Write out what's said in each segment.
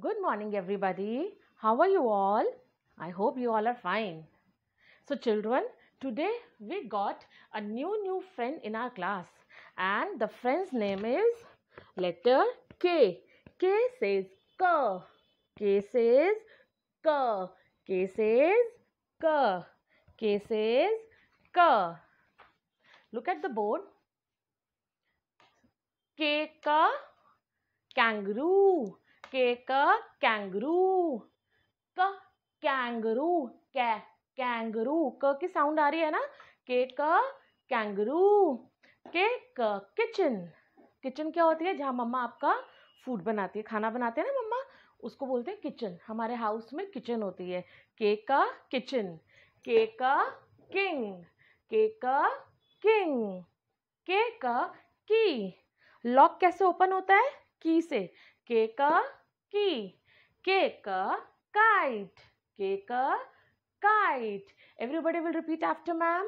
Good morning, everybody. How are you all? I hope you all are fine. So, children, today we got a new new friend in our class, and the friend's name is letter K. K says K. K says K. K says K. K says K. Look at the board. K ka kangaroo. के क kangaroo क kangaroo कै kangaroo क की sound आ रही है ना के क कैंगरू के क किचन किचन क्या होती है जहाँ मम्मा आपका फूड बनाती है खाना बनाते हैं ना मम्मा उसको बोलते हैं किचन हमारे हाउस में किचन होती है के क किचन के का किंग के का किंग के का की लॉक कैसे ओपन होता है की से के का key. Kick a kite. Kick a kite. Everybody will repeat after ma'am.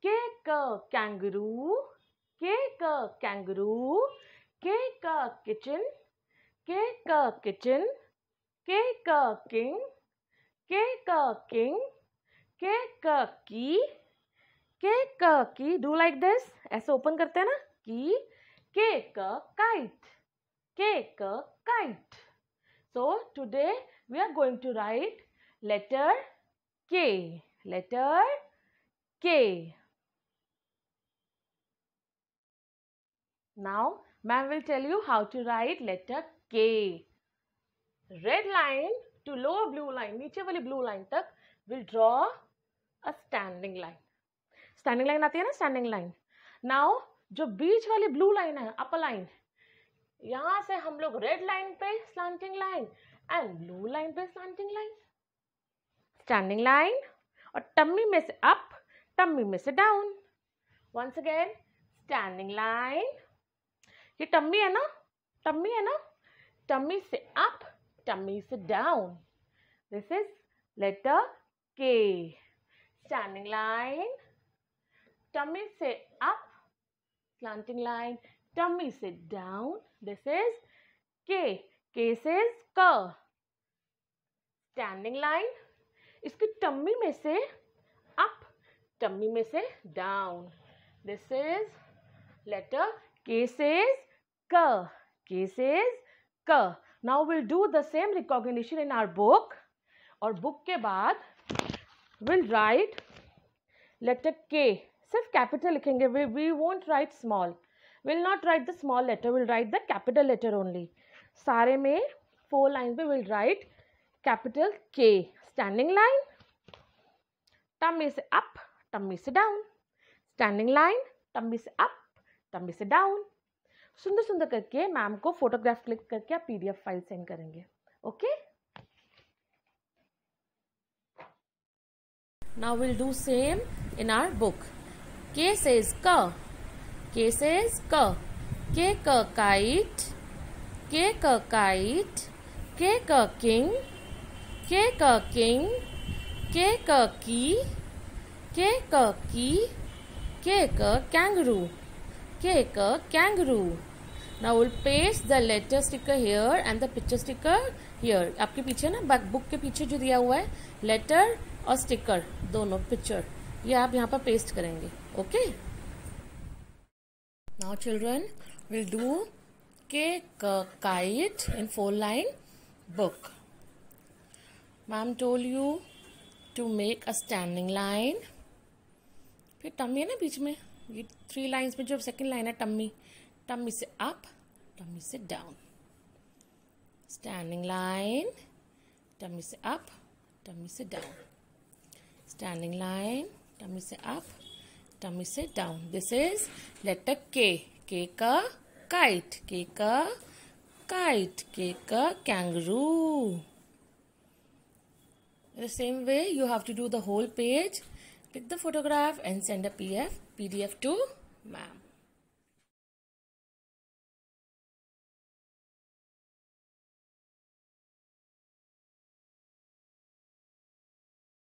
Kick a kangaroo. Kick a kangaroo. Kick a kitchen. Kick a kitchen. Kick a king. Kick a king. Kick a key. Kick a key. Do like this. ऐसे open करते हैं ना. Key. Kick a kite. Kick a kite. So, today we are going to write letter K. Letter K. Now, ma'am will tell you how to write letter K. Red line to lower blue line, niche wali blue line tak, will draw a standing line. Standing line आती hai na? standing line. Now, jo beech wali blue line hai, upper line यहां से हम लोग red line पे slanting line and blue line पे slanting line standing line और tummy में से अप टम्मी में से down once again standing line ये टम्मी है ना टम्मी है ना टम्मी से अप टम्मी से down this is letter K standing line tummy से up slanting line tummy sit down this is k k says ka standing line iske tummy में se up tummy में se down this is letter k says ka k says ka now we'll do the same recognition in our book और book के बाद will write letter K सिर्फ capital लिखेंगे we we won't write small will not write the small letter will write the capital letter only सारे में four line पे will write capital K standing line tummy से up टम्बी से down standing line tummy से up टम्बी से down सुंदर सुंदर करके मैम को फोटोग्राफ क्लिक करके आप पीडीएफ फाइल सेंड करेंगे okay now will do same in our book K says क केसेस क के क काइट के क काइट के क किंग के क किंग के क की के क की के क कैंगरू के क कैंगरू ना will paste the letter sticker here and the picture sticker here आपके पीछे ना बुक के पीछे जो दिया हुआ है लेटर और स्टिकर दोनों पिक्चर ये आप यहाँ पर पेस्ट करेंगे okay okay? Now children, we'll do K kite in four line book. Ma'am told you to make a standing line. फिर टम्मी है ना बीच में ये थ्री लाइंस में जो सेकंड लाइन है टम्मी टम्मी से अप टम्मी से डाउन स्टैंडिंग लाइन टम्मी से अप टम्मी से डाउन स्टैंडिंग लाइन टम्मी से up tummy sit down this is letter k k ka kite k ka kite k ka kangaroo the same way you have to do the whole page Pick the photograph and send a PDF. pdf to ma'am